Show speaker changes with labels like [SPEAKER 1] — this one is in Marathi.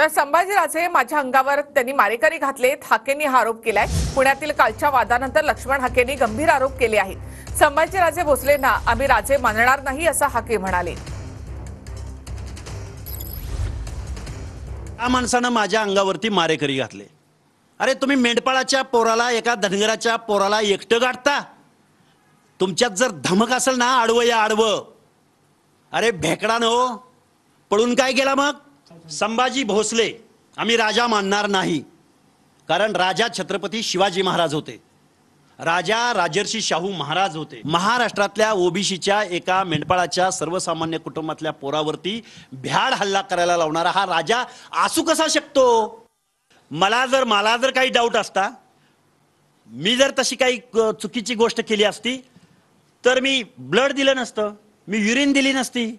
[SPEAKER 1] तर संभाजीराजे माझ्या अंगावर त्यांनी मारेकरी घातले हाकेंनी हा आरोप केलाय पुण्यातील कालच्या वादानंतर लक्ष्मण हाकेंनी गंभीर आरोप केले आहेत संभाजीराजे भोसलेंना आम्ही राजे मानणार नाही असं हाके म्हणाले
[SPEAKER 2] त्या माणसानं माझ्या अंगावरती मारेकरी घातले अरे तुम्ही मेंढपाळाच्या पोराला एका धनगराच्या पोराला एकटं गाठता तुमच्यात जर धमक असेल ना आडवं या आडवं अरे भेकडा नो हो. पळून काय गेला मग संभाजी भोसले आम्ही राजा मानणार नाही कारण राजा छत्रपती शिवाजी महाराज होते राजा राजर्षी शाहू महाराज होते महाराष्ट्रातल्या ओबीसीच्या एका मेंढपाळाच्या सर्वसामान्य कुटुंबातल्या पोरावरती भ्याड हल्ला करायला लावणारा हा राजा असू कसा शकतो मला जर मला जर काही डाऊट असता मी जर तशी काही चुकीची गोष्ट केली असती तर मी ब्लड दिलं नसतं मी युरिन दिली नसती